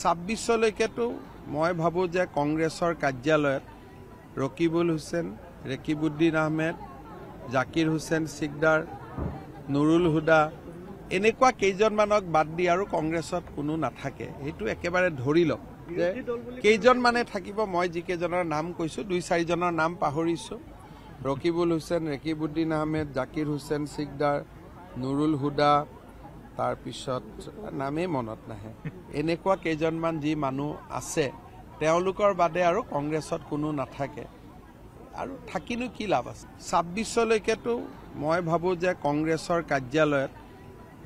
ছাব্বিছলৈকেতো মই ভাবোঁ যে কংগ্ৰেছৰ কাৰ্যালয়ত ৰকিবুল হুছেইন ৰেকিবুদ্দিন আহমেদ জাকিৰ হুছেইন ছিকদাৰ নুৰুল হুদা এনেকুৱা কেইজনমানক বাদ দি আৰু কংগ্ৰেছত কোনো নাথাকে সেইটো একেবাৰে ধৰি লওক যে কেইজনমানে থাকিব মই যিকেইজনৰ নাম কৈছোঁ দুই চাৰিজনৰ নাম পাহৰিছোঁ ৰকিবুল হুছেইন ৰেকিবুদ্দিন আহমেদ জাকিৰ হুছেইন ছিকদাৰ নুৰুল হুদা তাৰপিছত নামেই মনত নাহে এনেকুৱা কেইজনমান যি মানুহ আছে তেওঁলোকৰ বাদে আৰু কংগ্ৰেছত কোনো নাথাকে আৰু থাকিনো কি লাভ আছে ছাব্বিছলৈকেতো মই ভাবোঁ যে কংগ্ৰেছৰ কাৰ্যালয়ত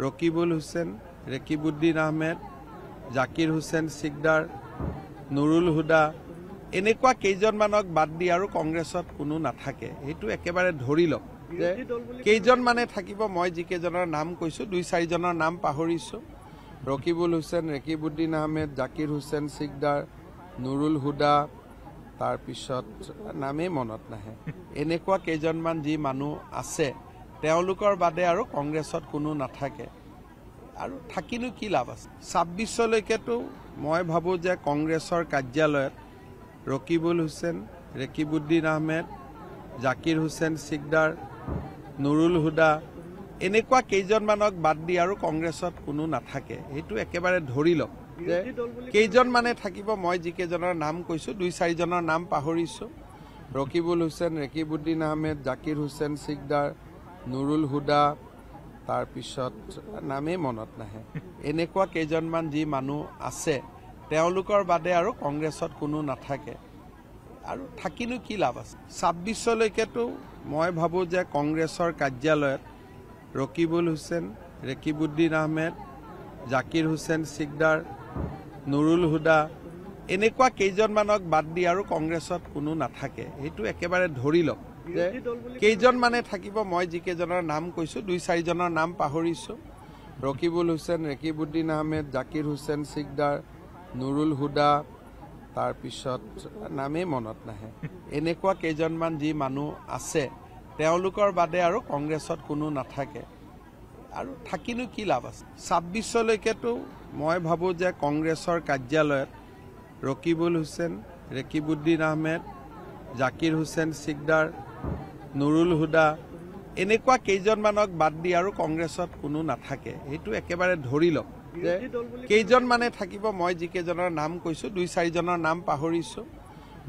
ৰকিবুল হুছেইন ৰেকিবুদ্দিন আহমেদ জাকিৰ হুছেইন চিকদাৰ নুৰুল হুদা এনেকুৱা কেইজনমানক বাদ দি আৰু কংগ্ৰেছত কোনো নাথাকে সেইটো একেবাৰে ধৰি লওক যে কেইজন মানে থাকিব মই যিকেইজনৰ নাম কৈছোঁ দুই চাৰিজনৰ নাম পাহৰিছোঁ ৰকিবুল হুছেইন ৰেকিবুদ্দিন আহমেদ জাকিৰ হুছেইন চিকদাৰ নুৰুল হুদা তাৰপিছত নামেই মনত নাহে এনেকুৱা কেইজনমান যি মানুহ আছে তেওঁলোকৰ বাদে আৰু কংগ্ৰেছত কোনো নাথাকে আৰু থাকিনো কি লাভ আছে ছাব্বিছলৈকেতো মই ভাবোঁ যে কংগ্ৰেছৰ কাৰ্যালয়ত ৰকিবুল হুছেইন ৰেকিবুদ্দিন আহমেদ জাকিৰ হুছেইন চিকদাৰ নুৰুল হুদা এনেকুৱা কেইজনমানক বাদ দি আৰু কংগ্ৰেছত কোনো নাথাকে সেইটো একেবাৰে ধৰি লওক যে কেইজনমানে থাকিব মই যিকেইজনৰ নাম কৈছোঁ দুই চাৰিজনৰ নাম পাহৰিছোঁ ৰকিবুল হুছেইন ৰেকিবুদ্দিন আহমেদ জাকিৰ হুছেইন চিকদাৰ নুৰুল হুদা তাৰপিছত নামেই মনত নাহে এনেকুৱা কেইজনমান যি মানুহ আছে তেওঁলোকৰ বাদে আৰু কংগ্ৰেছত কোনো নাথাকে আৰু থাকিনো কি লাভ আছে ছাব্বিছলৈকেতো মই ভাবোঁ যে কংগ্ৰেছৰ কাৰ্যালয়ত ৰকিবুল হুছেইন ৰেকিবুদ্দিন আহমেদ জাকিৰ হুছেইন ছিগদাৰ নুৰুল হুদা এনেকুৱা কেইজনমানক বাদ দি আৰু কংগ্ৰেছত কোনো নাথাকে সেইটো একেবাৰে ধৰি লওক যে কেইজনমানে থাকিব মই যিকেইজনৰ নাম কৈছোঁ দুই চাৰিজনৰ নাম পাহৰিছোঁ ৰকিবুল হুছেইন ৰেকিবুদ্দিন আহমেদ জাকিৰ হুছেইন ছিগদাৰ নুৰুল হুদা তাৰপিছত নামেই মনত নাহে এনেকুৱা কেইজনমান যি মানুহ আছে তেওঁলোকৰ বাদে আৰু কংগ্ৰেছত কোনো নাথাকে আৰু থাকিনো কি লাভ আছে ছাব্বিছলৈকেতো মই ভাবোঁ যে কংগ্ৰেছৰ কাৰ্যালয়ত ৰকিবুল হুছেইন ৰেকিবুদ্দিন আহমেদ জাকিৰ হুছেইন চিকদাৰ নুৰুল হুদা এনেকুৱা কেইজনমানক বাদ দি আৰু কংগ্ৰেছত কোনো নাথাকে সেইটো একেবাৰে ধৰি লওক যে কেইজনমানে থাকিব মই যিকেইজনৰ নাম কৈছোঁ দুই চাৰিজনৰ নাম পাহৰিছোঁ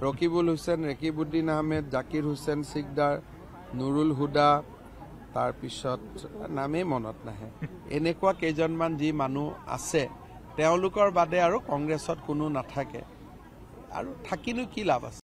ৰকিবুল হুছেইন ৰেকিবুদ্দিন আহমেদ জাকিৰ হুছেইন চিকদাৰ নুৰুল হুদা তাৰপিছত নামেই মনত নাহে এনেকুৱা কেইজনমান যি মানুহ আছে তেওঁলোকৰ বাদে আৰু কংগ্ৰেছত কোনো নাথাকে আৰু থাকিনো কি লাভ আছে